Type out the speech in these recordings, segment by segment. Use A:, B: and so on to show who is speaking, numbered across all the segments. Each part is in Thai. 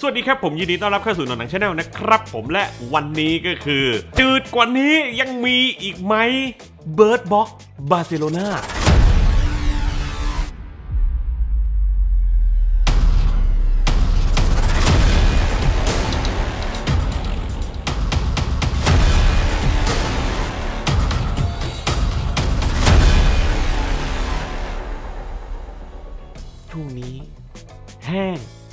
A: สวัสดีครับผมยินดีต้อนรับเข้าสู่หนหนังชาแนลนะครับ ผมและวันนี้ก็คือ จืดกว่านี้ยังมีอีกไหมเบิร์ดบ็อกบาร์เซโลนา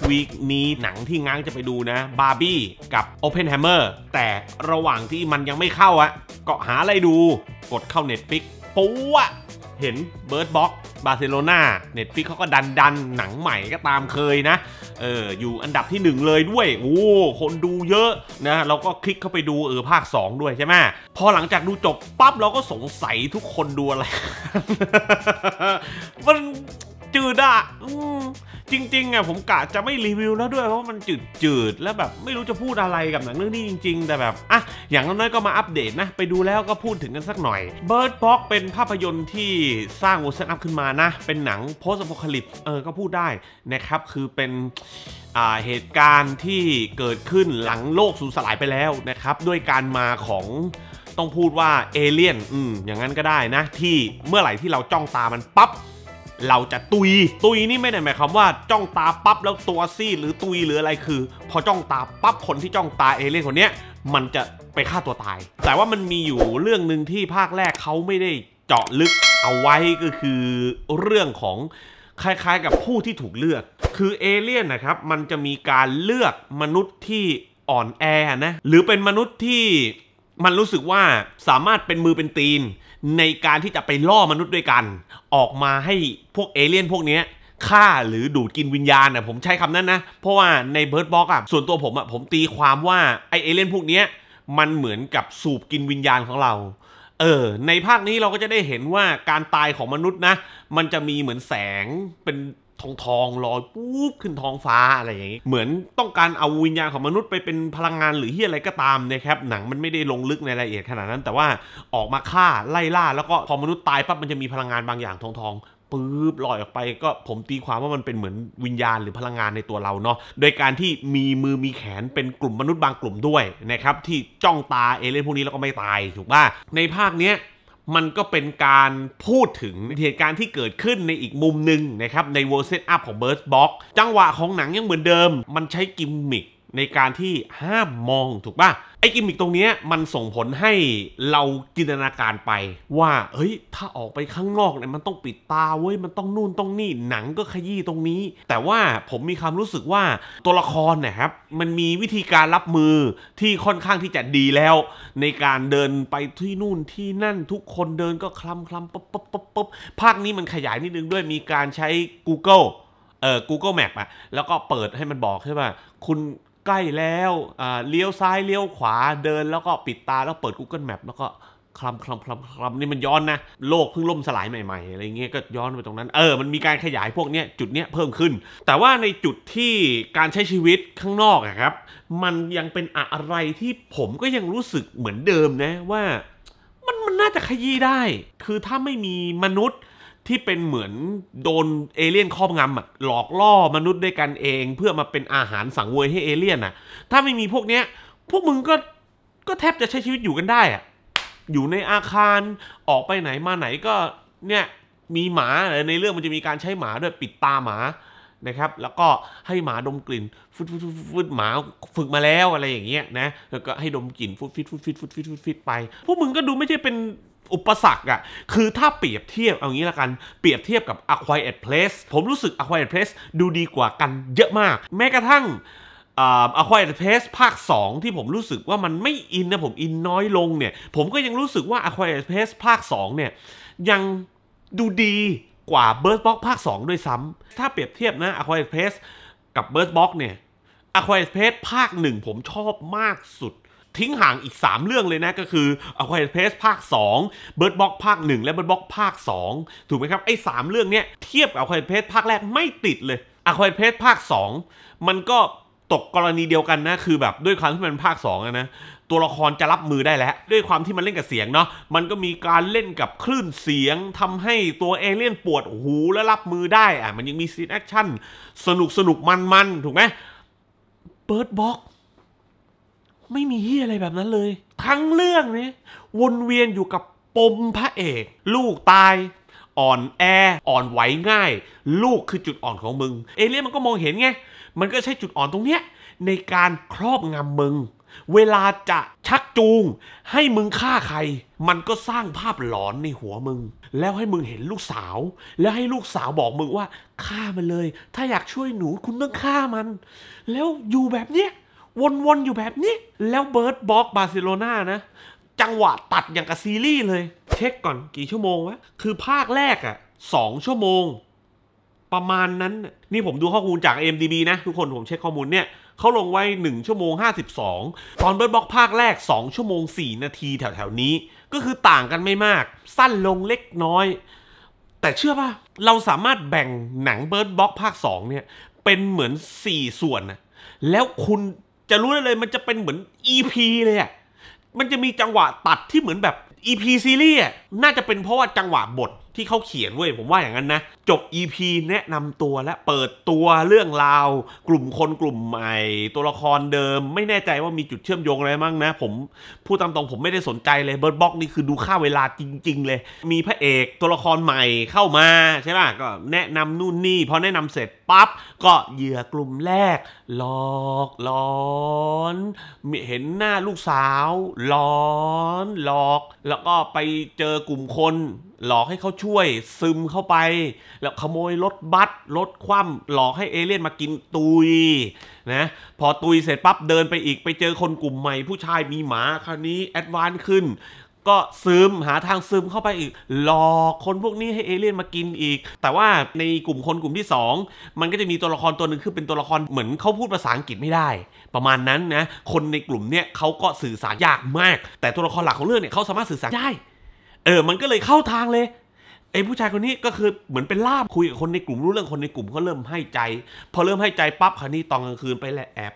A: วีคนี้หนังที่ง้างจะไปดูนะบาร์บี้กับ Openhammer แต่ระหว่างที่มันยังไม่เข้าอะก็หาอะไรดู กดเข้า Netflix ปุ๊ะเห็น Bird Box บาร์เซโลนาเน็ตฟิกเขาก็ดันดัน หนังใหม่ก็ตามเคยนะ เอออยู่อันดับที่1เลยด้วยโอ้คนดูเยอะนะเราก็คลิกเข้าไปดูเออภาค 2 ด้วยใช่ไหมพอหลังจากดูจบปั๊บเราก็สงสัยทุกคนดูอะไรมันจืดอะจริงๆอ่ะผมกะจะไม่รีวิวแล้วด้วยเพราะมันจืด ๆ แล้วแบบไม่รู้จะพูดอะไรกับหนังเรื่องนี้จริง ๆ แต่แบบ อ่ะ อย่างน้อยก็มาอัปเดตนะ ไปดูแล้วก็พูดถึงกันสักหน่อย Bird Box เป็นภาพยนตร์ที่สร้างเวอร์ันอัพขึ้นมานะ เป็นหนังโพสต์อพอลิปเออ ก็พูดได้นะครับ คือเป็นเหตุการณ์ที่เกิดขึ้นหลังโลกสูญสลายไปแล้วนะครับด้วยการมาของต้องพูดว่าเอเลี่ยนอืมอย่างนั้นก็ได้นะที่เมื่อไหร่ที่เราจ้องตามันปับ๊บเราจะตุย ตุยนี่ไม่ได้หมายความว่าจ้องตาปั๊บแล้วตัวซี่หรือตุยหรืออะไรคือ พอจ้องตาปั๊บคนที่จ้องตาเอเลี่ยนคนนี้มันจะไปฆ่าตัวตาย แต่ว่ามันมีอยู่เรื่องหนึ่งที่ภาคแรกเขาไม่ได้เจาะลึกเอาไว้ก็คือเรื่องของคล้ายๆกับผู้ที่ถูกเลือก คือเอเลี่ยนนะครับ มันจะมีการเลือกมนุษย์ที่อ่อนแอนะหรือเป็นมนุษย์ที่มันรู้สึกว่าสามารถเป็นมือเป็นตีนในการที่จะไปล่อมนุษย์ด้วยกัน ออกมาให้พวกเอเลี่ยนพวกนี้ฆ่าหรือดูดกินวิญญาณนะผมใช้คำนั้นนะ เพราะว่าในเบิร์ดบ็อกอะส่วนตัวผมอะผมตีความว่าไอเอเลี่ยนพวกนี้มันเหมือนกับสูบกินวิญญาณของเรา เออ ในภาคนี้เราก็จะได้เห็นว่าการตายของมนุษย์นะมันจะมีเหมือนแสงเป็นทองทองลอยปุ๊บขึ้นท้องฟ้าอะไรอย่างงี้เหมือนต้องการเอาวิญญาณของมนุษย์ไปเป็นพลังงานหรือเฮียอะไรก็ตามนะครับหนังมันไม่ได้ลงลึกในรายละเอียดขนาดนั้น แต่ว่าออกมาฆ่าไล่ล่าแล้วก็พอมนุษย์ตายปั๊บมันจะมีพลังงานบางอย่างทอง ทองปุ๊บลอยออกไปก็ผมตีความว่ามันเป็นเหมือนวิญญาณหรือพลังงานในตัวเราเนาะโดยการที่มีมือมีแขนเป็นกลุ่มมนุษย์บางกลุ่มด้วยนะครับที่จ้องตาเอเลนพวกนี้แล้วก็ไม่ตายถูกป่ะในภาคเนี้ยมันก็เป็นการพูดถึงเหตุการณ์ที่เกิดขึ้นในอีกมุมหนึ่งนะครับ ในเวอร์เซตอัพของเบิร์ดบ็อกจังหวะของหนังยังเหมือนเดิมมันใช้กิมมิคในการที่ห้ามมองถูกป่ะไอ้กิมมิกตรงนี้มันส่งผลให้เราจินตนาการไปว่าเฮ้ยถ้าออกไปข้างนอกเนี่ยมันต้องปิดตาเว้ยมันต้องนู่นต้องนี่หนังก็ขยี้ตรงนี้ แต่ว่าผมมีความรู้สึกว่าตัวละครนะครับ มันมีวิธีการรับมือที่ค่อนข้างที่จะดีแล้ว ในการเดินไปที่นู่นที่นั่นทุกคนเดินก็คลำคลำป๊บป๊บป๊บป๊บภาคนี้มันขยายนิดนึงด้วยมีการใช้ Google เอ่อ Google Map อะแล้วก็เปิดให้มันบอกใช่ป่ะคุณใกล้แล้วเลี้ยวซ้ายเลี้ยวขวาเดินแล้วก็ปิดตาแล้วเปิด Google Map แล้วก็ คลำคลำคลำคลำนี่มันย้อนนะ โลกเพิ่งล่มสลายใหม่ๆ อะไรเงี้ยก็ย้อนไปตรงนั้น เออมันมีการขยายพวกเนี้ยจุดเนี้ยเพิ่มขึ้น แต่ว่าในจุดที่การใช้ชีวิตข้างนอกอะครับ มันยังเป็นอะไรที่ผมก็ยังรู้สึกเหมือนเดิมนะว่า มันมันน่าจะขยี้ได้ คือถ้าไม่มีมนุษย์ที่เป็นเหมือน โดนเอเลี่ยนครอบงำอะหลอกล่อมนุษย์ด้วยกันเอง เพื่อมาเป็นอาหารสังเวยให้เอเลี่ยนอะถ้าไม่มีพวกเนี้ยพวกมึงก็ก็แทบจะใช้ชีวิตอยู่กันได้อะอยู่ในอาคารออกไปไหนมาไหนก็เนี่ยมีหมาในเรื่องมันจะมีการใช้หมาด้วยปิดตาหมานะครับ แล้วก็ให้หมาดมกลิ่นฟุดฟุดฟุดหมา ฝึกมาแล้วอะไรอย่างเงี้ยนะแล้วก็ให้ดมกลิ่นฟุดฟิดฟุดฟิดฟุดฟิดฟุดฟิดไป พวกมึงก็ดูไม่ใช่เป็นอุปสรรคอะคือถ้าเปรียบเทียบเอางี้ละกัน เปรียบเทียบกับ a q u i r e d Place ผมรู้สึก a q u i r e d Place ดูดีกว่ากันเยอะมาก แม้กระทั่งอะควายเพสภาค 2 ที่ผมรู้สึกว่ามันไม่อินนะผมอินน้อยลงเนี่ย ผมก็ยังรู้สึกว่าอะควายเพสภาค 2 เนี่ย ยังดูดีกว่าเบร์ดบ็อกภาค 2 ด้วยซ้ำถ้าเปรียบเทียบนะอะควายเพสกับเบร์ดบ็อกเนี่ยอะควายเพสภาค 1 ผมชอบมากสุดทิ้งห่างอีก 3 เรื่องเลยนะก็คืออควายเพสภาค2 Bird Box ภาค 1 และ Bird Box ภาค 2 ถูกไหมครับ ไอ้ 3 เรื่องเนี้ยเทียบกับ a q เ i e เพสภาคแรกไม่ติดเลยอควายเพสภาค 2 มันก็ตกกรณีเดียวกันนะ คือแบบด้วยความที่มันภาค2องนะตัวละครจะรับมือได้แล้ว ด้วยความที่มันเล่นกับเสียงเนาะมันก็มีการเล่นกับคลื่นเสียง ทำให้ตัวเอเลี่ยนปวดหูและรับมือได้อ่ะมันยังมีซีนแอคชั่นสนุกสนุกมันมันถูกไหมเบิร์ดบ็อกไม่มีเฮียอะไรแบบนั้นเลย ทั้งเรื่องนี้วนเวียนอยู่กับปมพระเอกลูกตายอ่อนแออ่อนไหวง่าย ลูกคือจุดอ่อนของมึง เอเลี่ยนมันก็มองเห็นไงมันก็ใช่จุดอ่อนตรงเนี้ยในการครอบงำมึง เวลาจะชักจูงให้มึงฆ่าใคร มันก็สร้างภาพหลอนในหัวมึง แล้วให้มึงเห็นลูกสาวแล้วให้ลูกสาวบอกมึงว่าฆ่ามันเลย ถ้าอยากช่วยหนูคุณต้องฆ่ามัน แล้วอยู่แบบเนี้ยวน ๆ อยู่แบบนี้ แล้วเบิร์ดบล็อกบาร์เซโลนานะ จังหวะตัดอย่างกับซีรีส์เลย เช็คก่อนกี่ชั่วโมงวะคือภาคแรกอะสองชั่วโมง ประมาณนั้นนี่ผมดูข้อมูลจาก MDB นะ ทุกคนผมเช็คข้อมูลเนี่ยเขาลงไว้ 1 ชั่วโมง 52 ตอนเบิร์ดบล็อกภาคแรก 2 ชั่วโมง 4 นาทีแถว ๆ นี้ก็คือต่างกันไม่มาก สั้นลงเล็กน้อย แต่เชื่อป่ะเราสามารถแบ่งหนังเบิร์ดบล็อกภาค2เนี่ยเป็นเหมือน 4 ส่วนนะแล้วคุณจะรู้ได้เลยมันจะเป็นเหมือน EP เลยอะมันจะมีจังหวะตัดที่เหมือนแบบ EP ซีรีส์น่าจะเป็นเพราะว่าจังหวะบทที่เขาเขียนเว้ยผมว่าอย่างนั้นนะ จบ EP แนะนำตัวและเปิดตัวเรื่องราว กลุ่มคนกลุ่มใหม่ ตัวละครเดิมไม่แน่ใจว่ามีจุดเชื่อมโยงอะไรมั่งนะ ผมพูดตามตรงผมไม่ได้สนใจเลยเบิร์ดบ็อกนี่คือดูค่าเวลาจริงๆเลย มีพระเอกตัวละครใหม่เข้ามาใช่ป่ะก็แนะนำนู่นนี่พอแนะนำเสร็จปั๊บก็เหยื่อกลุ่มแรกหลอกหลอนเห็นหน้าลูกสาวหลอนหลอก แล้วก็ไปเจอกลุ่มคนหลอกให้เขาช่วยซึมเข้าไป แล้วขโมยรถบัสรถคว่ำหลอกให้เอเลี่ยนมากินตุยนะพอตุยเสร็จปั๊บเดินไปอีกไปเจอคนกลุ่มใหม่ผู้ชายมีหมาคราวนี้แอดวานขึ้น ก็ซึมหาทางซึมเข้าไปอีก หลอกคนพวกนี้ให้เอเลี่ยนมากินอีก แต่ว่าในกลุ่มคนกลุ่มที่ 2 มันก็จะมีตัวละครตัวหนึ่งคือเป็นตัวละครเหมือนเขาพูดภาษาอังกฤษไม่ได้ ประมาณนั้นนะคนในกลุ่มเนี้ยเขาก็สื่อสารยากมาก แต่ตัวละครหลักของเรื่องเนี่ยเขาสามารถสื่อสารได้เออ มันก็เลยเข้าทางเลยไอ้ผู้ชายคนนี้ก็คือเหมือนเป็นล่ามคุยกับคนในกลุ่มรู้เรื่องคนในกลุ่มก็เริ่มให้ใจ พอเริ่มให้ใจปั๊บคราวนี้ตอนกลางคืนไปแหละแอบ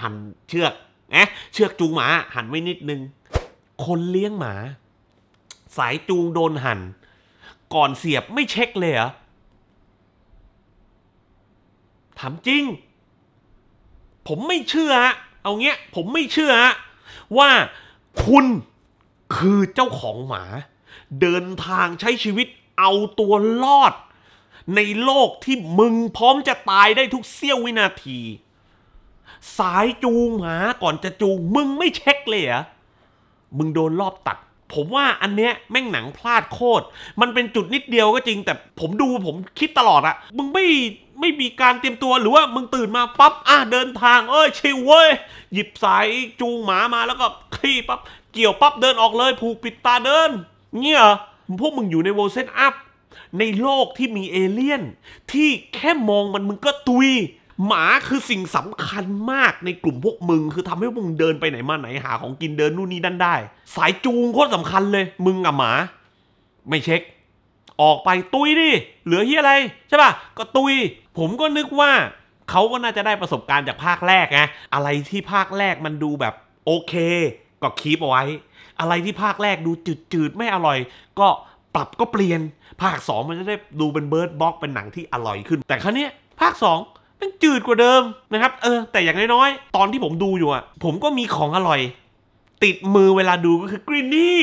A: หันเชือกนะเชือกจูงหมา หันไว้นิดนึง คนเลี้ยงหมา สายจูงโดนหันก่อนเสียบไม่เช็คเลยเหรอถามจริง ผมไม่เชื่อเอาเงี้ยผมไม่เชื่อ ว่า คุณคือเจ้าของหมา เดินทางใช้ชีวิตเอาตัวรอด ในโลกที่มึงพร้อมจะตายได้ทุกเสี้ยววินาที สายจูงหมาก่อนจะจูงมึงไม่เช็คเลยอะมึงโดนรอบตัด ผมว่าอันเนี้ยแม่งหนังพลาดโคตรมันเป็นจุดนิดเดียวก็จริงแต่ผมดูผมคิดตลอดอะมึงไม่ไม่มีการเตรียมตัวหรือว่ามึงตื่นมาปั๊บอ่ะเดินทาง เอ้ยชิวเว้ยหยิบสายจูงหมามาแล้วก็คลี่ปั๊บเกี่ยวปั๊บเดินออกเลยผูกปิดตาเดิน เนี่ยพวกมึงอยู่ในเวลเซตอัพในโลกที่มีเอเลี่ยน ที่แค่มองมันมึงก็ตุย หมาคือสิ่งสำคัญมากในกลุ่มพวกมึง คือทำให้พวกมึงเดินไปไหนมาไหนหาของกินเดินนู่นนี่นั่นได้ สายจูงโคตรสำคัญเลย มึงกับหมา ไม่เช็ค ออกไปตุยดิ เหลือเฮียอะไร ใช่ป่ะก็ตุย ผมก็นึกว่าเขาก็น่าจะได้ประสบการณ์จากภาคแรกไงอะไรที่ภาคแรกมันดูแบบโอเคก็คีบเอาไว้ อะไรที่ภาคแรกดูจืดๆไม่อร่อย ก็ปรับก็เปลี่ยน ภาค 2 มันจะได้ดูเป็นเบิร์ดบ็อกเป็นหนังที่อร่อยขึ้น แต่ครั้งนี้ภาค2มันจืดกว่าเดิมนะครับ เออ แต่อย่างน้อยๆตอนที่ผมดูอยู่อ่ะ ผมก็มีของอร่อย ติดมือเวลาดูก็คือกรินนี่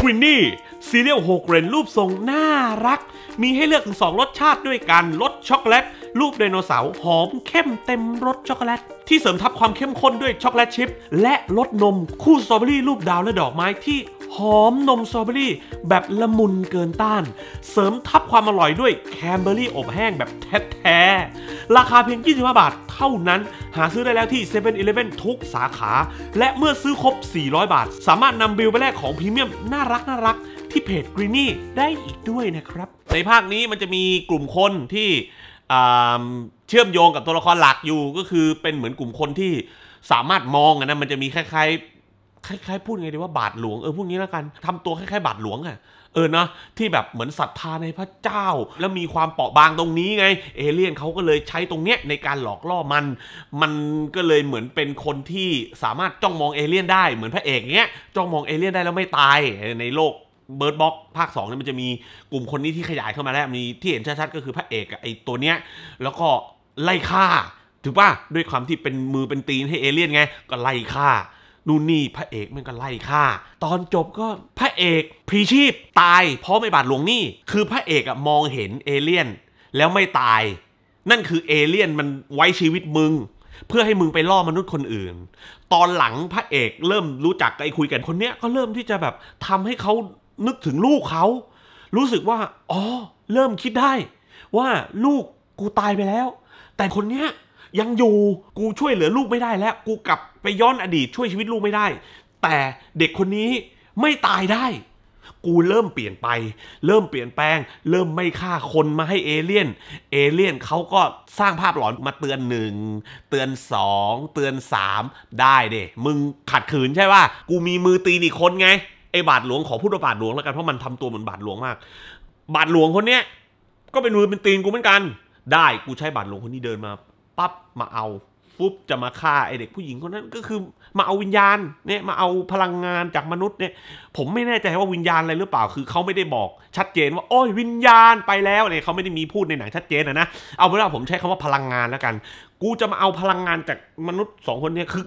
A: กรินนี่ซีเรียลหกเรนรูปทรงน่ารัก มีให้เลือกถึง2รสชาติด้วยกันรสช็อกโกแลตรูปไดโนเสาร์หอมเข้มเต็มรสช็อกโกแลตที่เสริมทับความเข้มข้นด้วยช็อกโกแลตชิพและรสนมคู่สตรอเบอรี่รูปดาวและดอกไม้ที่หอมนมสตรอเบอรี่แบบละมุนเกินต้าน เสริมทับความอร่อยด้วยแคนเบอรี่อบแห้งแบบแท้ๆ ราคาเพียง 25 บาทเท่านั้น หาซื้อได้แล้วที่7 e เ e ่ e อทุกสาขา และเมื่อซื้อครบ 400 บาท สามารถนำบิลไปแลกของพรีเมียมน่ารักน่ารักที่เพจกรีนี่ได้อีกด้วยนะครับในภาคนี้มันจะมีกลุ่มคนที่เชื่อมโยงกับตัวละครหลักอยู่ก็คือเป็นเหมือนกลุ่มคนที่สามารถมองนะมันจะมีคล้ายๆคล้ายๆพูดไงดีว่าบาทหลวงเออพูดงี้แล้วกันทำตัวคล้าย ๆบาทหลวงอะ่ะเออนะที่แบบเหมือนศรัทธาในพระเจ้า แล้วมีความเปราะบางตรงนี้ไงเอเลี่ยนเขาก็เลยใช้ตรงเนี้ยในการหลอกล่อมัน มันก็เลยเหมือนเป็นคนที่สามารถจ้องมองเอเลี่ยนได้ เหมือนพระเอกเงี้ยจ้องมองเอเลี่ยนได้แล้วไม่ตายในโลกเบิร์ดบ็อกภาค2เนี่ยมันจะมีกลุ่มคนนี้ที่ขยายเข้ามาแล้ว มีที่เห็นชัดๆก็คือพระเอกไอ้ตัวเนี้ยแล้วก็ไล่ฆ่าถูกป่ะด้วยความที่เป็นมือเป็นตีนให้เอเลี่ยนไง ก็ไล่ฆ่านู่นนี่พระเอกมันก็ไล่ฆ่าตอนจบก็พระเอกพรีชีพตาย เพราะไม่บาดหลวงนี่คือพระเอกอะมองเห็นเอเลี่ยน แล้วไม่ตาย นั่นคือเอเลี่ยนมันไว้ชีวิตมึงเพื่อให้มึงไปล่อมนุษย์คนอื่น ตอนหลังพระเอกเริ่มรู้จักไอ้คุยกันคนเนี้ยก็เริ่มที่จะแบบทำให้เขานึกถึงลูกเขา รู้สึกว่า อ๋อ เริ่มคิดได้ ว่าลูกกูตายไปแล้ว แต่คนเนี้ยยังอยู่ กูช่วยเหลือลูกไม่ได้แล้ว กูกลับไปย้อนอดีตช่วยชีวิตลูกไม่ได้ แต่เด็กคนนี้ไม่ตายได้ กูเริ่มเปลี่ยนไป เริ่มเปลี่ยนแปลง เริ่มไม่ฆ่าคนมาให้เอเลี่ยน เอเลี่ยนเขาก็สร้างภาพหลอนมาเตือนหนึ่ง เตือนสอง เตือนสามได้เด้มึงขัดขืนใช่ป่ะกูมีมือตีนอีกคนไงไอ้บาทหลวง ขอพูดว่าบาทหลวงแล้วกันเพราะมันทำตัวเหมือนบาทหลวงมาก บาทหลวงคนเนี้ยก็เป็นมือเป็นตีนกูเหมือนกันได้ กูใช้บาทหลวงคนนี้เดินมาปั๊บมาเอาฟุ๊บจะมาฆ่าไอเด็กผู้หญิงคนนั้นก็คือมาเอาวิญญาณเนี่ยมาเอาพลังงานจากมนุษย์เนี่ย ผมไม่แน่ใจว่าวิญญาณอะไรหรือเปล่าคือเขาไม่ได้บอกชัดเจนว่าโอ้ยวิญญาณไปแล้วอะไรเขาไม่ได้มีพูดในหนังชัดเจนนะนะเอาเป็นว่าผมใช้คำว่าพลังงานแล้วกัน กูจะมาเอาพลังงานจากมนุษย์สองคนเนี่ยคือ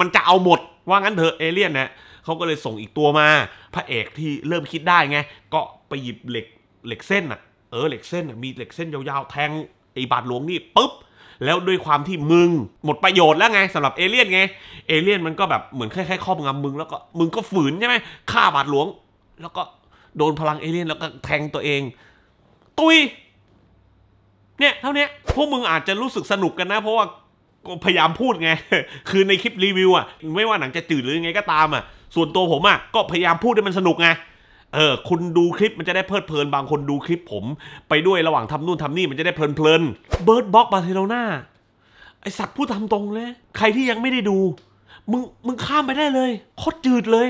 A: มันจะเอาหมด ว่างั้นเถอะเอเลี่ยนนะเขาก็เลยส่งอีกตัวมา พระเอกที่เริ่มคิดได้ไง ก็ไปหยิบเหล็ก เหล็กเส้นอ่ะ เออเหล็กเส้นมีเหล็กเส้นยาว ๆ แทงไอ้บาดหลวงนี่ปุ๊บ แล้วด้วยความที่มึงหมดประโยชน์แล้วไง สำหรับเอเลี่ยนไง เอเลี่ยนมันก็แบบเหมือนคล้ายๆครอบงำมึงแล้วก็มึงก็ฝืนใช่ไหมฆ่าบาดหลวง แล้วก็โดนพลังเอเลี่ยนแล้วก็แทงตัวเอง ตุย เนี่ยเท่านี้พวกมึงอาจจะรู้สึกสนุกกันนะเพราะว่าพยายามพูดไง คือในคลิปรีวิวอ่ะไม่ว่าหนังจะจืดหรือไงก็ตามอ่ะ ส่วนตัวผมอ่ะก็พยายามพูดให้มันสนุกไง เออคุณดูคลิปมันจะได้เพลิดเพลิน บางคนดูคลิปผม ไปด้วยระหว่างทำนู่นทำนี่มันจะได้เพลินเพลินเบิร์ดบ็อกบาร์เซโลนาไอสัตว์พูดทำตรงเลย ใครที่ยังไม่ได้ดู มึงมึงข้ามไปได้เลยโคตรจืดเลย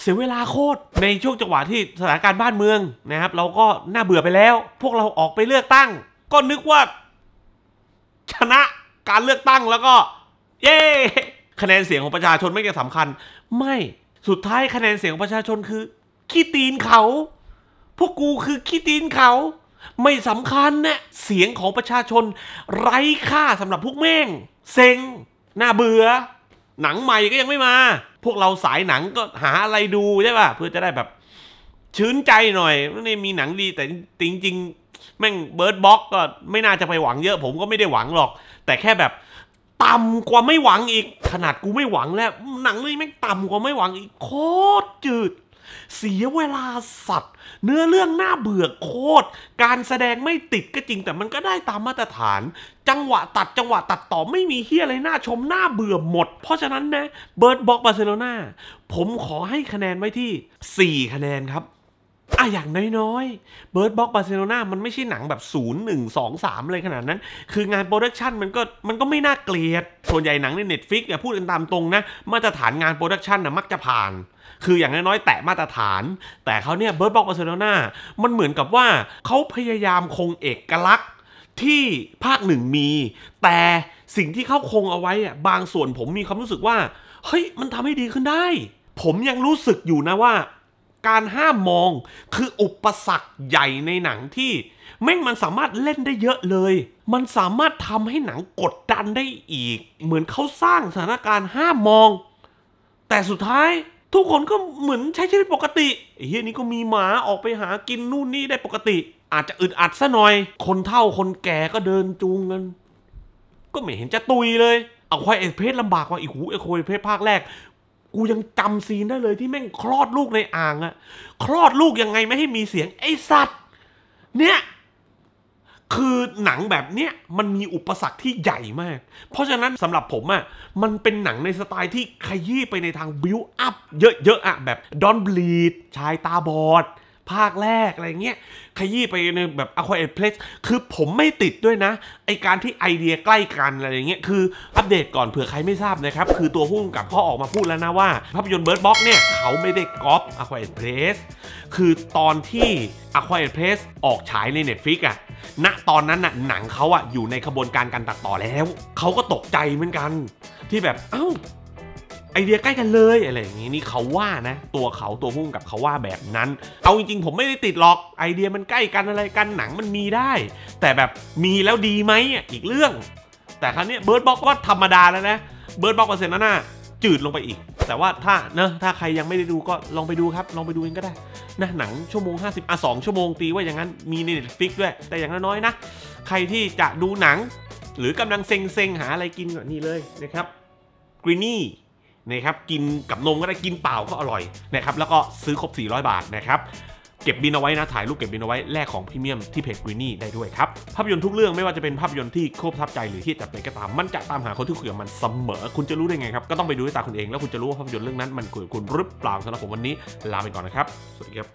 A: เสียเวลาโคตร ในช่วงจังหวะที่สถานการณ์บ้านเมืองนะครับเราก็น่าเบื่อไปแล้ว พวกเราออกไปเลือกตั้ง ก็นึกว่า ชนะการเลือกตั้งแล้วก็เย้คะแนนเสียงของประชาชนไม่ได้สำคัญ ไม่สุดท้ายคะแนนเสียงของประชาชนคือขี้ตีนเขาพวกกูคือขี้ตีนเขาไม่สำคัญนะเสียงของประชาชน ไร้ค่าสำหรับพวกแม่งเซ็งน่าเบื่อหนังใหม่ก็ยังไม่มา พวกเราสายหนังก็หาอะไรดูใช่ป่ะเพื่อจะได้แบบชื้นใจหน่อยไม่มีหนังดีแต่จริงแม่งเบิร์ดบ็อกก็ไม่น่าจะไปหวังเยอะผมก็ไม่ได้หวังหรอก แต่แค่แบบ ต่ำกว่าไม่หวังอีก ขนาดกูไม่หวังแล้ว หนังเรื่องนี้แม่งต่ำกว่าไม่หวังอีกโคตรจืด เสียเวลาสัตว์ เนื้อเรื่องน่าเบื่อโคตรการแสดงไม่ติดก็จริง แต่มันก็ได้ตามมาตรฐาน จังหวะตัดจังหวะตัดต่อไม่มีเฮียอะไรน่าชมน่าเบื่อหมด เพราะฉะนั้นนะเบิร์ดบ็อกบาร์เซโลนาผมขอให้คะแนนไว้ที่ 4 คะแนนครับอ่ะ อย่างน้อยๆเบิร์ดบ็อกบาร์เซโลนามันไม่ใช่หนังแบบ0 1 2 3 เลยขนาดนั้น คืองานโปรดักชันมันก็มันก็ไม่น่าเกลียด ส่วนใหญ่หนังใน Netflix อ่ะพูดกันตามตรงนะ มาตรฐานงานโปรดักชันนะมักจะผ่าน คืออย่างน้อยๆแตะมาตรฐาน แต่เขาเนี่ยเบิร์ดบ็อกบาร์เซโลนามันเหมือนกับว่าเขาพยายามคงเอกลักษณ์ที่ภาคหนึ่งมี แต่สิ่งที่เขาคงเอาไว้อะบางส่วนผมมีความรู้สึกว่าเฮ้ยมันทำให้ดีขึ้นได้ ผมยังรู้สึกอยู่นะว่าการห้ามมองคืออุปสรรคใหญ่ในหนังที่แม่งมันสามารถเล่นได้เยอะเลย มันสามารถทำให้หนังกดดันได้อีก เหมือนเขาสร้างสถานการณ์ห้ามมอง แต่สุดท้ายทุกคนก็เหมือนใช้ชีวิตปกติเฮียนี้ก็มีหมาออกไปหากินนู่นนี่ได้ปกติ อาจจะอึดอัดซะหน่อย คนเฒ่าคนแก่ก็เดินจูงกัน ก็ไม่เห็นจะตุยเลย เอาควายเอเพสลำบากกว่าอีกหูไอควายเพสภาคแรกกูยังจำซีนได้เลยที่แม่งคลอดลูกในอ่างอะคลอดลูกยังไงไม่ให้มีเสียง ไอสัตว์ เนี่ย คือหนังแบบเนี้ยมันมีอุปสรรคที่ใหญ่มาก เพราะฉะนั้นสำหรับผมอะมันเป็นหนังในสไตล์ที่ขยี้ไปในทางบิวอัพเยอะๆอะแบบดอนบลีดชายตาบอดภาคแรกอะไรเงี้ย ขยี้ไปในแบบอควาเอ็ดเพลสคือผมไม่ติดด้วยนะ ไอการที่ไอเดียใกล้กันอะไรเงี้ย คืออัปเดตก่อนเผื่อใครไม่ทราบนะครับ คือตัวผู้กำกับเขาออกมาพูดแล้วนะว่า ภาพยนตร์เบิร์ดบ็อกเนี่ย เขาไม่ได้ก๊อปวาเอ็ดเพลสคือตอนที่อควาเอ็ดเพลสออกฉายใน Netflix อะณตอนนั้นน่ะหนังเขาอะอยู่ในขบวนการการตัดต่อแล้ว เขาก็ตกใจเหมือนกันที่แบบเอ้าไอเดียใกล้กันเลยอะไรอย่างนี้นี่เขาว่านะตัวเขาตัวพุ่งกับเขาว่าแบบนั้น เอาจริงๆ ผมไม่ได้ติดหรอกไอเดียมันใกล้กันอะไรกันหนังมันมีได้ แต่แบบมีแล้วดีไหมอีกเรื่อง แต่ครั้งนี้เบิร์ดบ็อกก็ธรรมดาแล้วนะเบิร์ดบ็อกเปอร์เซ็นต์นั้นน่ะจืดลงไปอีก แต่ว่าถ้าเนะถ้าใครยังไม่ได้ดูก็ลองไปดูครับ ลองไปดูเองก็ได้นะหนังชั่วโมง50อ่ะ2ชั่วโมงตีว่าอย่างนั้นมีในน็ตฟลิกด้วยแต่อย่างน้อยๆนะใครที่จะดูหนังหรือกำลังเซ็งๆหาอะไรกินก็นี่เลยนะครับกรีนี่นะครับกินกับนมก็ได้กินเปล่าก็อร่อยนะครับแล้วก็ซื้อครบ400 บาทนะครับ เก็บบินเอาไว้นะถ่ายรูปเก็บบินเอาไว้แลกของพรีเมียมที่เพจกรีนี่ได้ด้วยครับภาพยนตร์ทุกเรื่องไม่ว่าจะเป็นภาพยนตร์ที่ครบทับใจหรือที่จับไปก็ตามมันจะตามหาคนที่คุยกับมันเสมอ คุณจะรู้ได้ไงครับก็ต้องไปดูด้วยตาคุณเองแล้วคุณจะรู้ว่าภาพยนตร์เรื่องนั้นมันคุยกับคุณหรือเปล่าสำหรับผมวันนี้ลาไปก่อนนะครับสวัสดีครับ